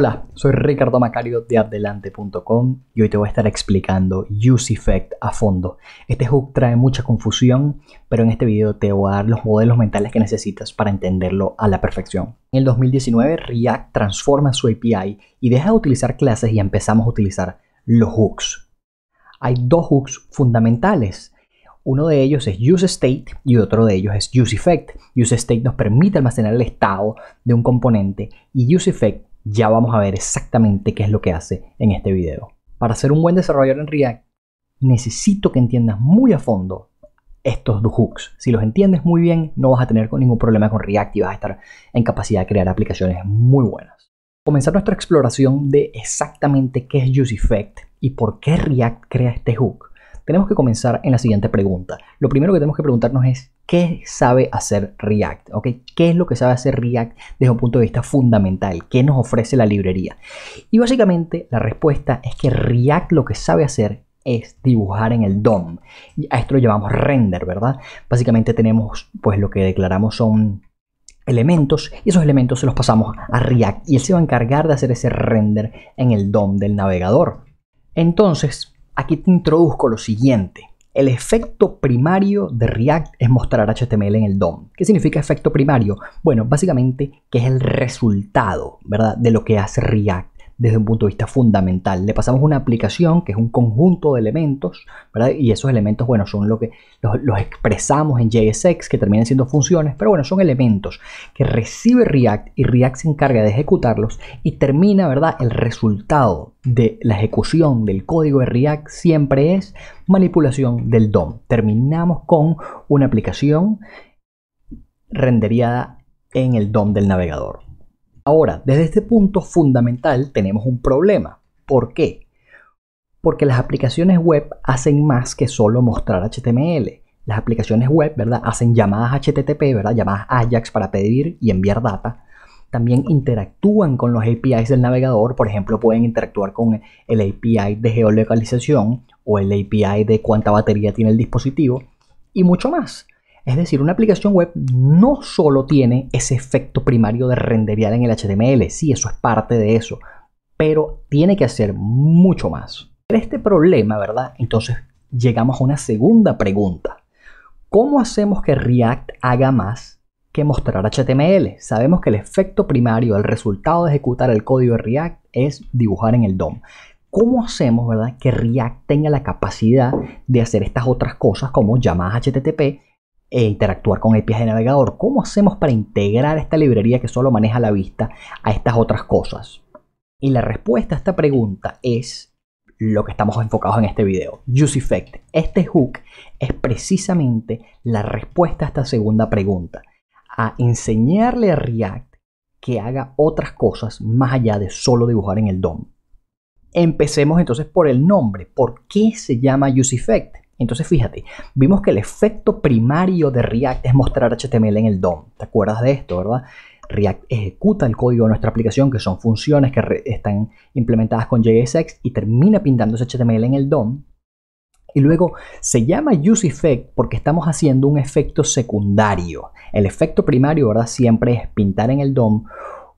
Hola, soy Ricardo Macario de Adelante.com y hoy te voy a estar explicando Use Effect a fondo. Este hook trae mucha confusión, pero en este video te voy a dar los modelos mentales que necesitas para entenderlo a la perfección. En el 2019, React transforma su API y deja de utilizar clases y empezamos a utilizar los hooks. Hay dos hooks fundamentales. Uno de ellos es useState y otro de ellos es useEffect. useState nos permite almacenar el estado de un componente y useEffect ya vamos a ver exactamente qué es lo que hace en este video. Para ser un buen desarrollador en React, necesito que entiendas muy a fondo estos hooks. Si los entiendes muy bien, no vas a tener ningún problema con React y vas a estar en capacidad de crear aplicaciones muy buenas. Comenzar nuestra exploración de exactamente qué es UseEffect y por qué React crea este hook tenemos que comenzar en la siguiente pregunta. Lo primero que tenemos que preguntarnos es, ¿qué sabe hacer React? ¿Qué es lo que sabe hacer React desde un punto de vista fundamental? ¿Qué nos ofrece la librería? Y básicamente la respuesta es que React lo que sabe hacer es dibujar en el DOM. a esto lo llamamos render, ¿verdad? Básicamente tenemos pues lo que declaramos son elementos y esos elementos se los pasamos a React y él se va a encargar de hacer ese render en el DOM del navegador. Entonces, Aquí te introduzco lo siguiente. El efecto primario de React es mostrar HTML en el DOM. ¿Qué significa efecto primario? Bueno, básicamente que es el resultado, ¿verdad? De lo que hace React desde un punto de vista fundamental. Le pasamos una aplicación que es un conjunto de elementos, ¿verdad? Y esos elementos, bueno, son lo que los, expresamos en JSX, que terminan siendo funciones, pero bueno, son elementos que recibe React y React se encarga de ejecutarlos y termina, ¿verdad? El resultado de la ejecución del código de React siempre es manipulación del DOM. Terminamos con una aplicación renderiada en el DOM del navegador. Ahora, desde este punto fundamental tenemos un problema. ¿Por qué? Porque las aplicaciones web hacen más que solo mostrar HTML. Las aplicaciones web, ¿verdad? Hacen llamadas HTTP, ¿verdad? Llamadas AJAX para pedir y enviar data. También interactúan con los APIs del navegador. Por ejemplo, pueden interactuar con el API de geolocalización o el API de cuánta batería tiene el dispositivo y mucho más. Es decir, una aplicación web no solo tiene ese efecto primario de renderial en el HTML, sí, eso es parte de eso, pero tiene que hacer mucho más. este problema, ¿verdad? Entonces llegamos a una segunda pregunta. ¿Cómo hacemos que React haga más que mostrar HTML? Sabemos que el efecto primario, el resultado de ejecutar el código de React es dibujar en el DOM. ¿Cómo hacemos, ¿verdad? Que React tenga la capacidad de hacer estas otras cosas como llamadas HTTP e interactuar con el APIs de navegador. ¿Cómo hacemos para integrar esta librería que solo maneja la vista a estas otras cosas? Y la respuesta a esta pregunta es lo que estamos enfocados en este video, Use Effect. Este hook es precisamente la respuesta a esta segunda pregunta, a enseñarle a React que haga otras cosas más allá de solo dibujar en el DOM. Empecemos entonces por el nombre. ¿Por qué se llama Use Effect? Entonces fíjate, vimos que el efecto primario de React es mostrar HTML en el DOM. ¿Te acuerdas de esto, verdad? React ejecuta el código de nuestra aplicación, que son funciones que están implementadas con JSX y termina pintando ese HTML en el DOM. Y luego se llama use effect porque estamos haciendo un efecto secundario. El efecto primario, ¿verdad? Siempre es pintar en el DOM.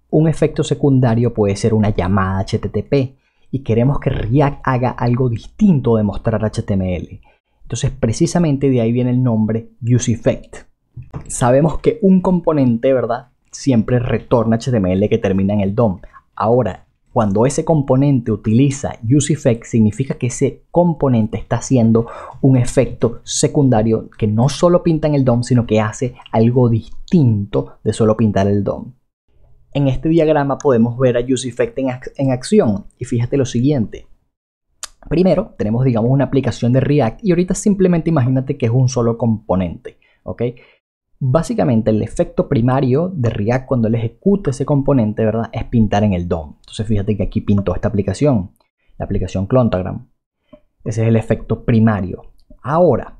Un efecto secundario puede ser una llamada HTTP y queremos que React haga algo distinto de mostrar HTML. Entonces, precisamente de ahí viene el nombre use effect. Sabemos que un componente, ¿verdad? Siempre retorna HTML que termina en el DOM. Ahora, cuando ese componente utiliza use effect, significa que ese componente está haciendo un efecto secundario que no solo pinta en el DOM, sino que hace algo distinto de solo pintar el DOM. En este diagrama podemos ver a use effect en acción. Y fíjate lo siguiente primero tenemos, digamos, una aplicación de React y ahorita simplemente imagínate que es un solo componente, ¿ok? Básicamente el efecto primario de React cuando él ejecuta ese componente, ¿verdad? Es pintar en el DOM. Entonces fíjate que aquí pintó esta aplicación, la aplicación Clontagram. Ese es el efecto primario. Ahora,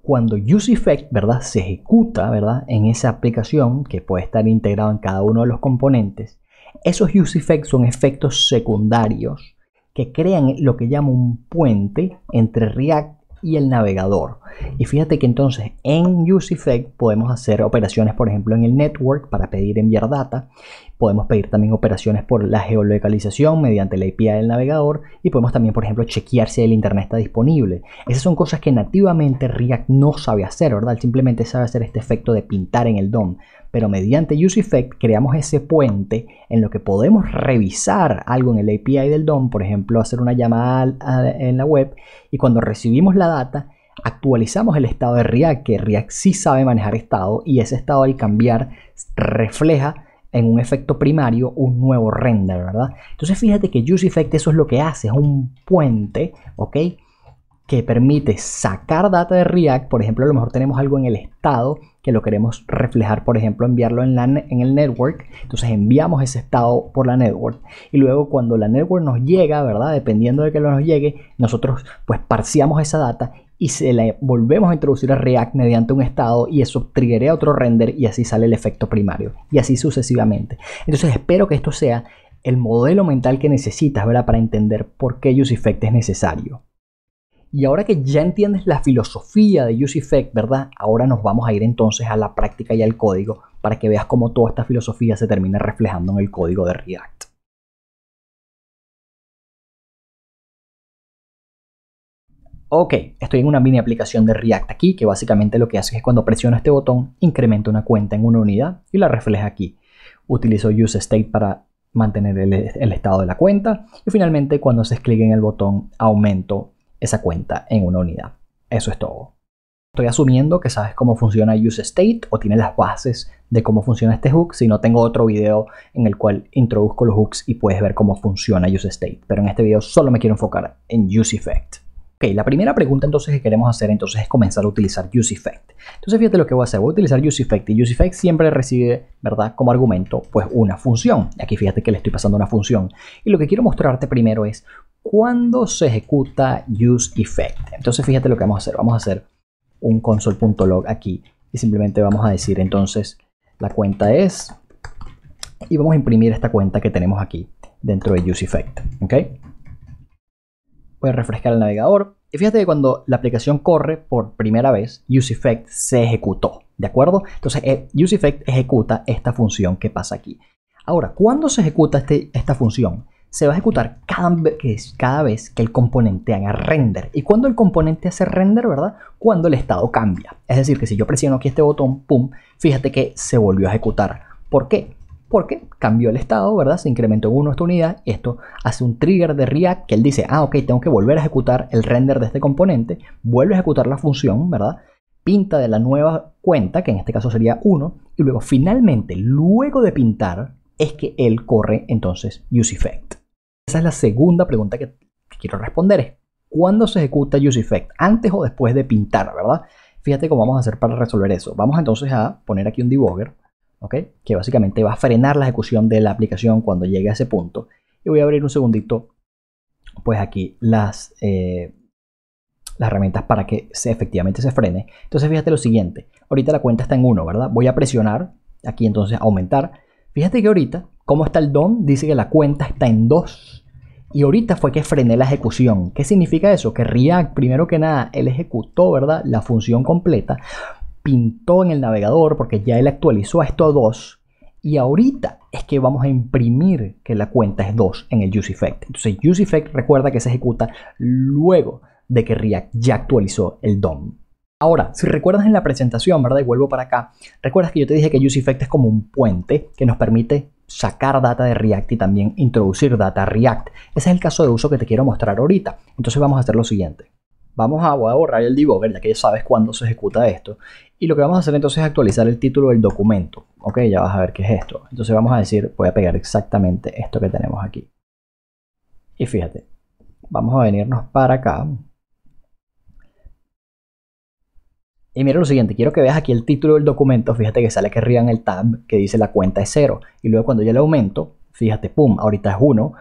cuando UseEffect, ¿verdad? Se ejecuta, ¿verdad? En esa aplicación que puede estar integrado en cada uno de los componentes, esos UseEffect son efectos secundarios que crean lo que llamo un puente entre React y el navegador. Y fíjate que entonces en UseEffect podemos hacer operaciones, por ejemplo, en el network para pedir enviar data. Podemos pedir también operaciones por la geolocalización mediante la API del navegador y podemos también, por ejemplo, chequear si el internet está disponible. Esas son cosas que nativamente React no sabe hacer, ¿verdad? Simplemente sabe hacer este efecto de pintar en el DOM pero mediante UseEffect creamos ese puente en lo que podemos revisar algo en el API del DOM, por ejemplo, hacer una llamada en la web y cuando recibimos la data actualizamos el estado de React, que React sí sabe manejar estado y ese estado al cambiar refleja en un efecto primario un nuevo render, ¿verdad? Entonces fíjate que effect eso es lo que hace, es un puente, ¿ok? que permite sacar data de React, por ejemplo, a lo mejor tenemos algo en el estado que lo queremos reflejar, por ejemplo, enviarlo en, el network, entonces enviamos ese estado por la network y luego cuando la network nos llega, ¿verdad? Dependiendo de que nos llegue, nosotros pues parciamos esa data y se la volvemos a introducir a React mediante un estado y eso a otro render y así sale el efecto primario y así sucesivamente. Entonces espero que esto sea el modelo mental que necesitas, ¿verdad? Para entender por qué UseEffect es necesario. Y ahora que ya entiendes la filosofía de Use Effect, ¿verdad? Ahora nos vamos a ir entonces a la práctica y al código para que veas cómo toda esta filosofía se termina reflejando en el código de React. Ok, estoy en una mini aplicación de React aquí, que básicamente lo que hace es cuando presiono este botón, incremento una cuenta en una unidad y la refleja aquí. Utilizo useState para mantener el, estado de la cuenta y finalmente cuando se clic en el botón aumento esa cuenta en una unidad. Eso es todo. Estoy asumiendo que sabes cómo funciona UseState o tienes las bases de cómo funciona este hook. Si no, tengo otro video en el cual introduzco los hooks y puedes ver cómo funciona UseState. Pero en este video solo me quiero enfocar en UseEffect. Ok, la primera pregunta entonces que queremos hacer entonces es comenzar a utilizar UseEffect. Entonces fíjate lo que voy a hacer, voy a utilizar UseEffect y UseEffect siempre recibe, ¿verdad? Como argumento, pues una función. Aquí fíjate que le estoy pasando una función. Y lo que quiero mostrarte primero es cuando se ejecuta useEffect? Entonces fíjate lo que vamos a hacer. Vamos a hacer un console.log aquí y simplemente vamos a decir entonces la cuenta es y vamos a imprimir esta cuenta que tenemos aquí dentro de useEffect. effect. ¿ok? Voy a refrescar el navegador y fíjate que cuando la aplicación corre por primera vez, useEffect se ejecutó. ¿De acuerdo? Entonces eh, useEffect ejecuta esta función que pasa aquí. Ahora, ¿cuándo se ejecuta este, esta función? se va a ejecutar cada vez, cada vez que el componente haga render. Y cuando el componente hace render, ¿verdad? Cuando el estado cambia. Es decir, que si yo presiono aquí este botón, ¡pum! Fíjate que se volvió a ejecutar. ¿Por qué? porque cambió el estado, ¿verdad? Se incrementó en 1 esta unidad. Esto hace un trigger de React que él dice, ah, ok, tengo que volver a ejecutar el render de este componente. Vuelve a ejecutar la función, ¿verdad? Pinta de la nueva cuenta, que en este caso sería 1. Y luego, finalmente, luego de pintar, es que él corre entonces useEffect. Esa es la segunda pregunta que, quiero responder. ¿Cuándo se ejecuta Use Effect? ¿Antes o después de pintar, verdad? Fíjate cómo vamos a hacer para resolver eso. Vamos entonces a poner aquí un debugger, ¿ok? Que básicamente va a frenar la ejecución de la aplicación cuando llegue a ese punto. Y voy a abrir un segundito, pues aquí las... Eh, herramientas para que se, efectivamente se frene. Entonces fíjate lo siguiente, ahorita la cuenta está en 1, ¿verdad? Voy a presionar, aquí entonces aumentar, Fíjate que ahorita, como está el DOM, dice que la cuenta está en 2. Y ahorita fue que frené la ejecución. ¿Qué significa eso? Que React, primero que nada, él ejecutó, ¿verdad? La función completa, pintó en el navegador porque ya él actualizó esto a 2. Y ahorita es que vamos a imprimir que la cuenta es 2 en el useEffect. Entonces, useEffect recuerda que se ejecuta luego de que React ya actualizó el DOM. Ahora, si recuerdas en la presentación, ¿verdad? Y vuelvo para acá, recuerdas que yo te dije que Use Effect es como un puente que nos permite sacar data de React y también introducir data React. Ese es el caso de uso que te quiero mostrar ahorita. Entonces vamos a hacer lo siguiente. Vamos a, a borrar el debugger, ya que ya sabes cuándo se ejecuta esto. Y lo que vamos a hacer entonces es actualizar el título del documento. Ok, ya vas a ver qué es esto. Entonces vamos a decir, voy a pegar exactamente esto que tenemos aquí. Y fíjate, vamos a venirnos para acá, Y mira lo siguiente, quiero que veas aquí el título del documento, fíjate que sale aquí arriba en el tab que dice la cuenta es cero. Y luego cuando yo le aumento, fíjate, pum, ahorita es 1,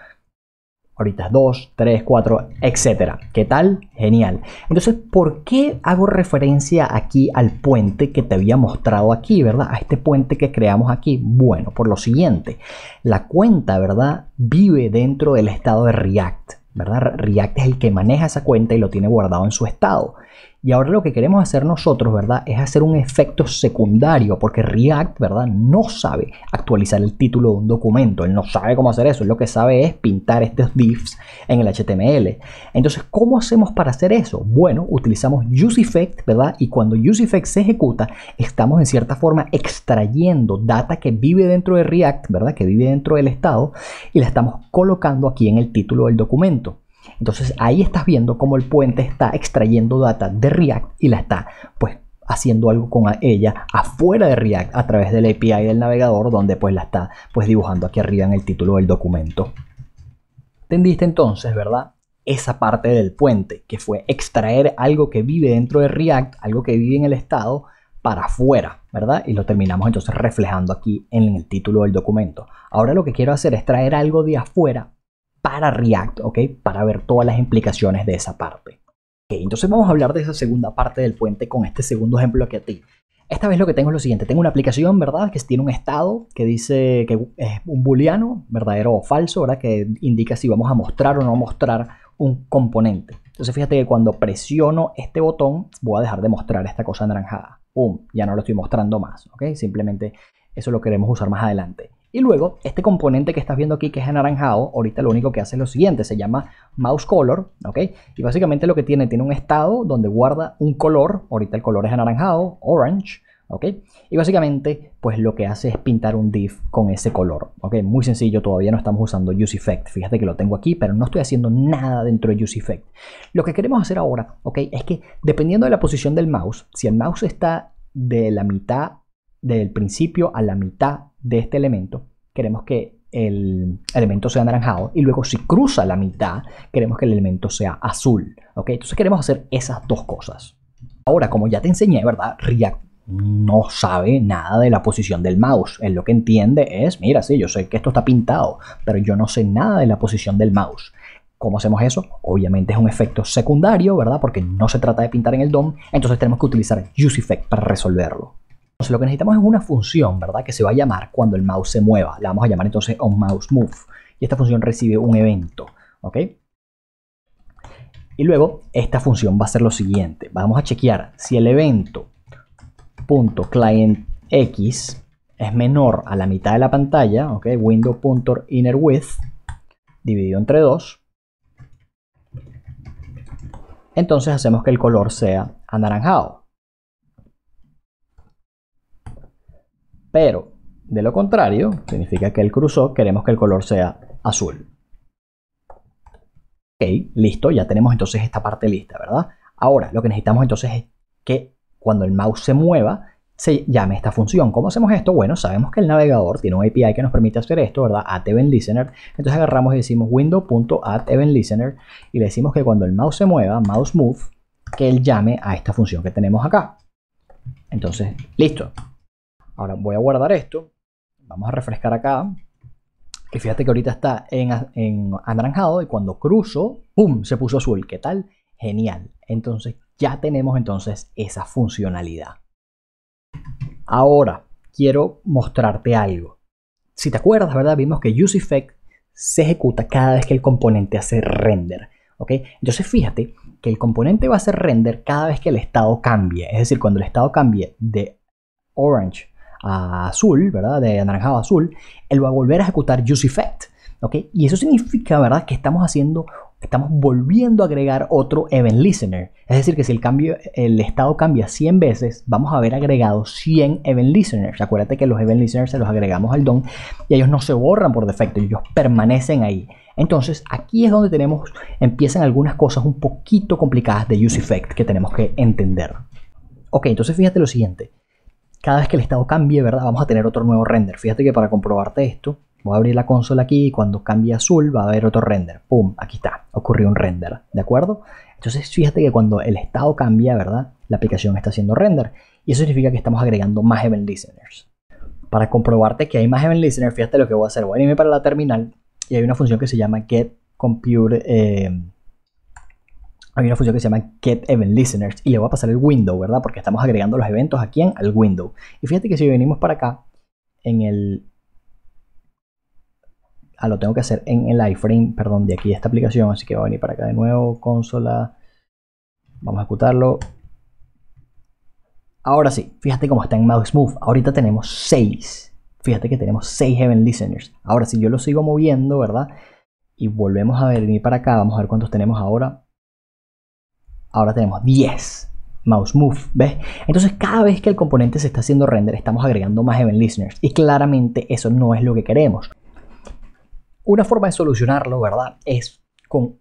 ahorita es 2, 3, 4, etcétera. ¿Qué tal? Genial. Entonces, ¿por qué hago referencia aquí al puente que te había mostrado aquí, verdad? A este puente que creamos aquí. Bueno, por lo siguiente, la cuenta, ¿verdad? Vive dentro del estado de React, ¿verdad? React es el que maneja esa cuenta y lo tiene guardado en su estado. Y ahora lo que queremos hacer nosotros, ¿verdad? Es hacer un efecto secundario, porque React, ¿verdad? No sabe actualizar el título de un documento, él no sabe cómo hacer eso, él lo que sabe es pintar estos diffs en el HTML. Entonces, ¿cómo hacemos para hacer eso? Bueno, utilizamos useEffect, ¿verdad? Y cuando useEffect se ejecuta, estamos en cierta forma extrayendo data que vive dentro de React, ¿verdad? Que vive dentro del estado y la estamos colocando aquí en el título del documento. Entonces ahí estás viendo cómo el puente está extrayendo data de React y la está pues haciendo algo con ella afuera de React a través del API del navegador donde pues la está pues dibujando aquí arriba en el título del documento. ¿Entendiste entonces, verdad? Esa parte del puente que fue extraer algo que vive dentro de React, algo que vive en el estado para afuera, ¿verdad? Y lo terminamos entonces reflejando aquí en el título del documento. Ahora lo que quiero hacer es traer algo de afuera para React, ¿ok? Para ver todas las implicaciones de esa parte. Okay, entonces vamos a hablar de esa segunda parte del puente con este segundo ejemplo que a ti. Esta vez lo que tengo es lo siguiente, tengo una aplicación, ¿verdad? Que tiene un estado que dice que es un booleano, verdadero o falso, ¿verdad? Que indica si vamos a mostrar o no mostrar un componente. Entonces fíjate que cuando presiono este botón voy a dejar de mostrar esta cosa anaranjada. ¡Pum! Ya no lo estoy mostrando más, ¿ok? Simplemente eso lo queremos usar más adelante. Y luego, este componente que estás viendo aquí, que es anaranjado, ahorita lo único que hace es lo siguiente, se llama mouse color, ¿ok? Y básicamente lo que tiene, tiene un estado donde guarda un color, ahorita el color es anaranjado, orange, ¿ok? Y básicamente, pues lo que hace es pintar un div con ese color, ¿ok? Muy sencillo, todavía no estamos usando use effect Fíjate que lo tengo aquí, pero no estoy haciendo nada dentro de effect Lo que queremos hacer ahora, ¿ok? Es que dependiendo de la posición del mouse, si el mouse está de la mitad, del principio a la mitad de este elemento, queremos que el elemento sea anaranjado y luego si cruza la mitad, queremos que el elemento sea azul. ¿ok? Entonces queremos hacer esas dos cosas. Ahora, como ya te enseñé, ¿verdad? React no sabe nada de la posición del mouse. Él lo que entiende es, mira, sí, yo sé que esto está pintado, pero yo no sé nada de la posición del mouse. ¿Cómo hacemos eso? Obviamente es un efecto secundario, ¿verdad? Porque no se trata de pintar en el DOM, entonces tenemos que utilizar UseEffect para resolverlo. Entonces lo que necesitamos es una función, ¿verdad? Que se va a llamar cuando el mouse se mueva. La vamos a llamar entonces onMouseMove. Y esta función recibe un evento, ¿ok? Y luego esta función va a ser lo siguiente. Vamos a chequear si el evento .clientX es menor a la mitad de la pantalla, ¿ok? Window.innerWidth dividido entre 2. Entonces hacemos que el color sea anaranjado. Pero de lo contrario, significa que el cruzó queremos que el color sea azul. Ok, listo, ya tenemos entonces esta parte lista, ¿verdad? Ahora, lo que necesitamos entonces es que cuando el mouse se mueva, se llame esta función. ¿Cómo hacemos esto? Bueno, sabemos que el navegador tiene un API que nos permite hacer esto, ¿verdad? At event listener. Entonces agarramos y decimos window.at event listener y le decimos que cuando el mouse se mueva, mouse move, que él llame a esta función que tenemos acá. Entonces, listo. Ahora voy a guardar esto. Vamos a refrescar acá. Que fíjate que ahorita está en, anaranjado y cuando cruzo, ¡pum! Se puso azul. ¿Qué tal? Genial. Entonces ya tenemos entonces esa funcionalidad. Ahora quiero mostrarte algo. Si te acuerdas, ¿verdad? Vimos que use effect se ejecuta cada vez que el componente hace render. ¿ok? Entonces fíjate que el componente va a hacer render cada vez que el estado cambie. Es decir, cuando el estado cambie de orange azul, ¿verdad? De anaranjado a azul, él va a volver a ejecutar use effect, ¿ok? Y eso significa, ¿verdad? Que estamos haciendo, estamos volviendo a agregar otro event listener. Es decir, que si el, cambio, el estado cambia 100 veces, vamos a haber agregado 100 event listeners. Acuérdate que los event listeners se los agregamos al DOM y ellos no se borran por defecto, ellos permanecen ahí. Entonces, aquí es donde tenemos, empiezan algunas cosas un poquito complicadas de use effect que tenemos que entender. Ok, entonces fíjate lo siguiente cada vez que el estado cambie, ¿verdad? Vamos a tener otro nuevo render. Fíjate que para comprobarte esto, voy a abrir la consola aquí y cuando cambie azul va a haber otro render. ¡Pum! Aquí está, ocurrió un render, ¿de acuerdo? Entonces fíjate que cuando el estado cambia, ¿verdad? La aplicación está haciendo render y eso significa que estamos agregando más event listeners. Para comprobarte que hay más event listeners, fíjate lo que voy a hacer. Voy a irme para la terminal y hay una función que se llama get eh, hay una función que se llama GetEventListeners Listeners y le voy a pasar el window, ¿verdad? Porque estamos agregando los eventos aquí en el window. Y fíjate que si venimos para acá, en el... Ah, lo tengo que hacer en el iframe, perdón, de aquí esta aplicación, así que va a venir para acá de nuevo, consola. Vamos a ejecutarlo. Ahora sí, fíjate cómo está en Mouse Move. Ahorita tenemos 6. Fíjate que tenemos 6 Event Listeners. Ahora si yo lo sigo moviendo, ¿verdad? Y volvemos a venir para acá, vamos a ver cuántos tenemos ahora ahora tenemos 10 mouse move, ¿ves? Entonces cada vez que el componente se está haciendo render estamos agregando más event listeners y claramente eso no es lo que queremos. Una forma de solucionarlo, ¿verdad? Es con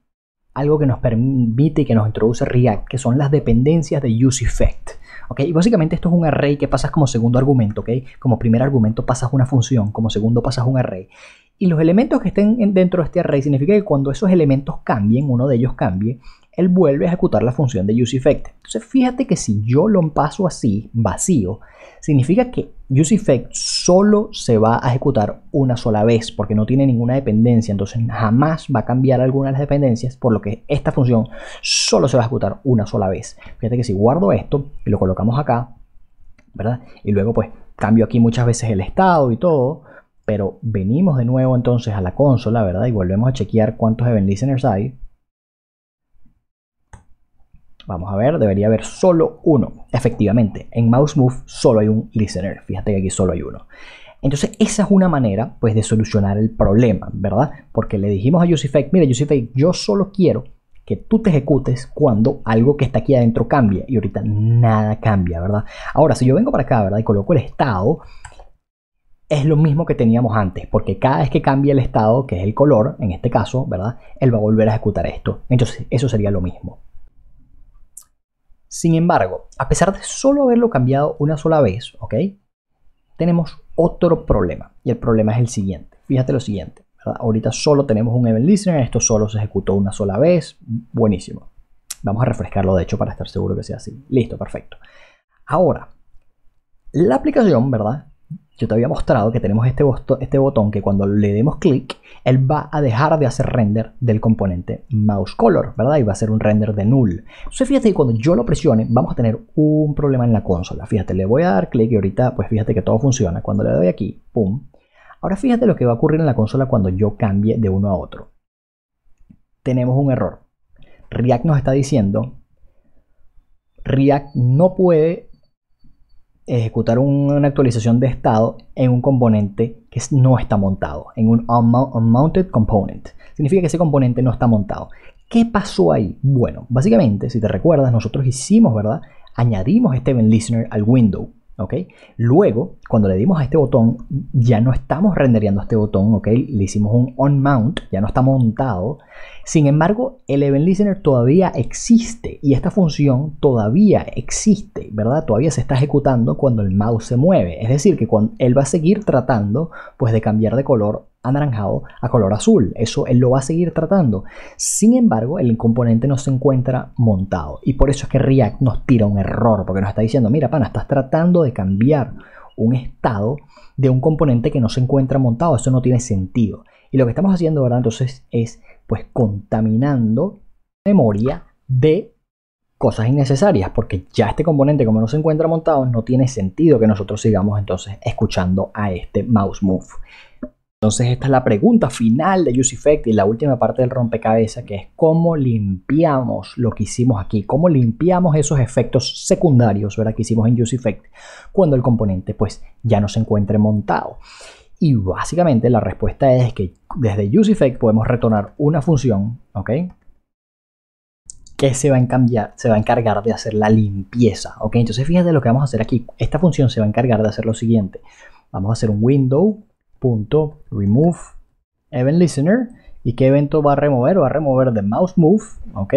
algo que nos permite y que nos introduce React, que son las dependencias de useEffect. ¿ok? Y básicamente esto es un array que pasas como segundo argumento, ¿ok? Como primer argumento pasas una función, como segundo pasas un array. Y los elementos que estén dentro de este array significa que cuando esos elementos cambien, uno de ellos cambie, él vuelve a ejecutar la función de useEffect. Entonces fíjate que si yo lo paso así, vacío, significa que useEffect solo se va a ejecutar una sola vez porque no tiene ninguna dependencia, entonces jamás va a cambiar alguna de las dependencias, por lo que esta función solo se va a ejecutar una sola vez. Fíjate que si guardo esto y lo colocamos acá, ¿verdad? Y luego pues cambio aquí muchas veces el estado y todo, pero venimos de nuevo entonces a la consola, ¿verdad? Y volvemos a chequear cuántos event listeners hay. Vamos a ver, debería haber solo uno. Efectivamente, en Mouse Move solo hay un listener. Fíjate que aquí solo hay uno. Entonces, esa es una manera pues, de solucionar el problema, ¿verdad? Porque le dijimos a UseEffect, mira, UseEffect, yo solo quiero que tú te ejecutes cuando algo que está aquí adentro cambie. Y ahorita nada cambia, ¿verdad? Ahora, si yo vengo para acá, ¿verdad? Y coloco el estado, es lo mismo que teníamos antes, porque cada vez que cambia el estado, que es el color, en este caso, ¿verdad? Él va a volver a ejecutar esto. Entonces, eso sería lo mismo. Sin embargo, a pesar de solo haberlo cambiado una sola vez, ¿ok? Tenemos otro problema. Y el problema es el siguiente. Fíjate lo siguiente. Ahorita solo tenemos un event listener. Esto solo se ejecutó una sola vez. Buenísimo. Vamos a refrescarlo, de hecho, para estar seguro que sea así. Listo, perfecto. Ahora, la aplicación, ¿verdad? yo te había mostrado que tenemos este, este, botón, que cuando le demos clic, él va a dejar de hacer render del componente mouse color, ¿verdad? Y va a hacer un render de null. Entonces fíjate que cuando yo lo presione, vamos a tener un problema en la consola. Fíjate, le voy a dar clic y ahorita, pues fíjate que todo funciona. Cuando le doy aquí, pum. Ahora fíjate lo que va a ocurrir en la consola cuando yo cambie de uno a otro. Tenemos un error. React nos está diciendo, React no puede ejecutar una actualización de estado en un componente que no está montado, en un unmounted component. Significa que ese componente no está montado. ¿Qué pasó ahí? Bueno, básicamente, si te recuerdas, nosotros hicimos, ¿verdad? Añadimos este listener al window. ¿ok? Luego, cuando le dimos a este botón, ya no estamos rendereando este botón, ¿ok? Le hicimos un on mount, ya no está montado. Sin embargo, el event listener todavía existe y esta función todavía existe, ¿verdad? Todavía se está ejecutando cuando el mouse se mueve. Es decir, que él va a seguir tratando, pues, de cambiar de color anaranjado a color azul. Eso él lo va a seguir tratando. Sin embargo, el componente no se encuentra montado. Y por eso es que React nos tira un error, porque nos está diciendo, mira, pana, estás tratando de cambiar un estado de un componente que no se encuentra montado. Eso no tiene sentido. Y lo que estamos haciendo, ¿verdad? Entonces es, pues, contaminando memoria de cosas innecesarias, porque ya este componente, como no se encuentra montado, no tiene sentido que nosotros sigamos entonces escuchando a este mouse move. Entonces esta es la pregunta final de Use Effect y la última parte del rompecabezas que es cómo limpiamos lo que hicimos aquí, cómo limpiamos esos efectos secundarios que hicimos en Use Effect cuando el componente pues ya no se encuentre montado. Y básicamente la respuesta es que desde Use Effect podemos retornar una función, ¿ok? que se va, a se va a encargar de hacer la limpieza, ¿ok? Entonces fíjate lo que vamos a hacer aquí. Esta función se va a encargar de hacer lo siguiente. Vamos a hacer un window .remove event listener y qué evento va a remover, va a remover de mouse move, ¿ok?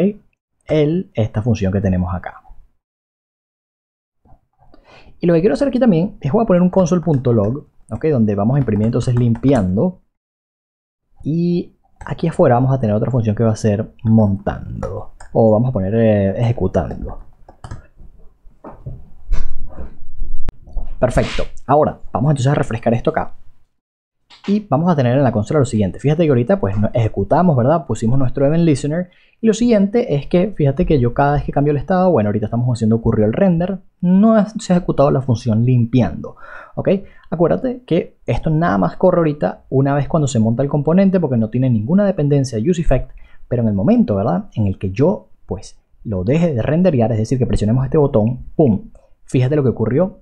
El, esta función que tenemos acá. Y lo que quiero hacer aquí también es voy a poner un console.log, ¿ok? Donde vamos a imprimir entonces limpiando. Y aquí afuera vamos a tener otra función que va a ser montando. O vamos a poner eh, ejecutando. Perfecto. Ahora, vamos entonces a refrescar esto acá y vamos a tener en la consola lo siguiente. Fíjate que ahorita pues ejecutamos, ¿verdad? Pusimos nuestro event listener y lo siguiente es que fíjate que yo cada vez que cambio el estado, bueno, ahorita estamos haciendo ocurrió el render, no se ha ejecutado la función limpiando, ¿ok? Acuérdate que esto nada más corre ahorita una vez cuando se monta el componente porque no tiene ninguna dependencia de effect pero en el momento, ¿verdad? En el que yo pues lo deje de renderear, es decir, que presionemos este botón, ¡pum! Fíjate lo que ocurrió,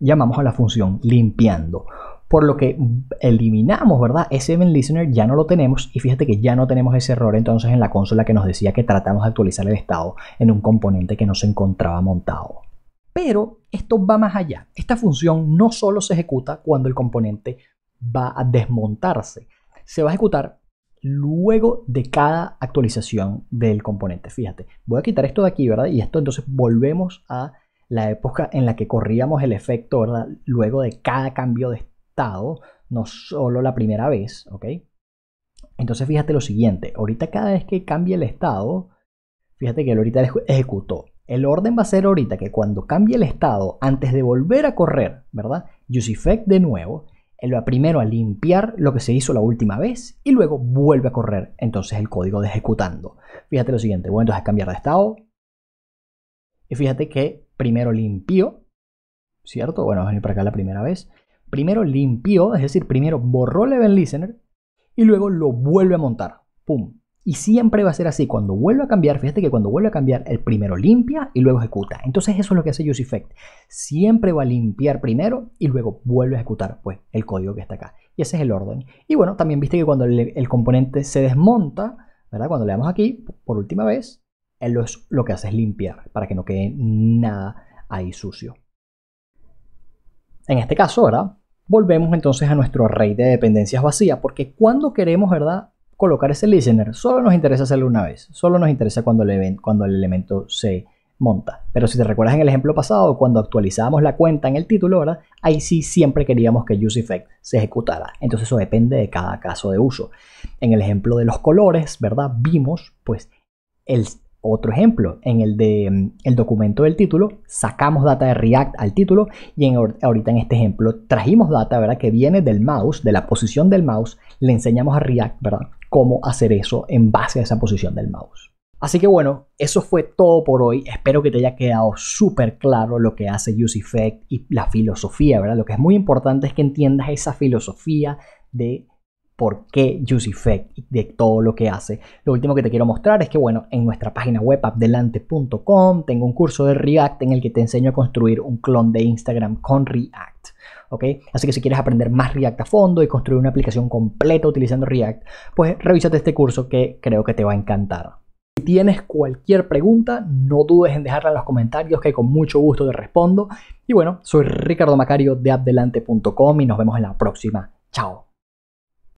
llamamos a la función limpiando por lo que eliminamos, ¿verdad? Ese event listener ya no lo tenemos y fíjate que ya no tenemos ese error entonces en la consola que nos decía que tratamos de actualizar el estado en un componente que no se encontraba montado. Pero esto va más allá. Esta función no solo se ejecuta cuando el componente va a desmontarse, se va a ejecutar luego de cada actualización del componente. Fíjate, voy a quitar esto de aquí, ¿verdad? Y esto entonces volvemos a la época en la que corríamos el efecto, ¿verdad? Luego de cada cambio de estado estado no solo la primera vez, ¿ok? Entonces fíjate lo siguiente, ahorita cada vez que cambie el estado, fíjate que él ahorita ejecutó. El orden va a ser ahorita que cuando cambie el estado, antes de volver a correr, ¿verdad? Use de nuevo, él va primero a limpiar lo que se hizo la última vez y luego vuelve a correr entonces el código de ejecutando. Fíjate lo siguiente, voy entonces a cambiar de estado. Y fíjate que primero limpio, ¿cierto? Bueno, vamos a venir para acá la primera vez primero limpió, es decir, primero borró el event listener y luego lo vuelve a montar. ¡Pum! Y siempre va a ser así. Cuando vuelve a cambiar, fíjate que cuando vuelve a cambiar, el primero limpia y luego ejecuta. Entonces eso es lo que hace UseEffect. Siempre va a limpiar primero y luego vuelve a ejecutar pues, el código que está acá. Y ese es el orden. Y bueno, también viste que cuando el, componente se desmonta, ¿verdad? Cuando le damos aquí, por última vez, él lo que hace es limpiar para que no quede nada ahí sucio. En este caso, ¿verdad? volvemos entonces a nuestro array de dependencias vacía, porque cuando queremos, ¿verdad? Colocar ese listener, solo nos interesa hacerlo una vez, solo nos interesa cuando el, cuando el elemento se monta. Pero si te recuerdas en el ejemplo pasado, cuando actualizábamos la cuenta en el título, ¿verdad? Ahí sí siempre queríamos que useEffect se ejecutara. Entonces eso depende de cada caso de uso. En el ejemplo de los colores, ¿verdad? Vimos pues el otro ejemplo, en el de mm, el documento del título, sacamos data de React al título y en, ahorita en este ejemplo trajimos data, ¿verdad? Que viene del mouse, de la posición del mouse, le enseñamos a React, ¿verdad? Cómo hacer eso en base a esa posición del mouse. Así que bueno, eso fue todo por hoy. Espero que te haya quedado súper claro lo que hace Use Effect y la filosofía, ¿verdad? Lo que es muy importante es que entiendas esa filosofía de por qué UseEffect y de todo lo que hace. Lo último que te quiero mostrar es que, bueno, en nuestra página web abdelante.com tengo un curso de React en el que te enseño a construir un clon de Instagram con React. Así que si quieres aprender más React a fondo y construir una aplicación completa utilizando React, pues revísate este curso que creo que te va a encantar. Si tienes cualquier pregunta, no dudes en dejarla en los comentarios que con mucho gusto te respondo. Y bueno, soy Ricardo Macario de Abdelante.com y nos vemos en la próxima. Chao.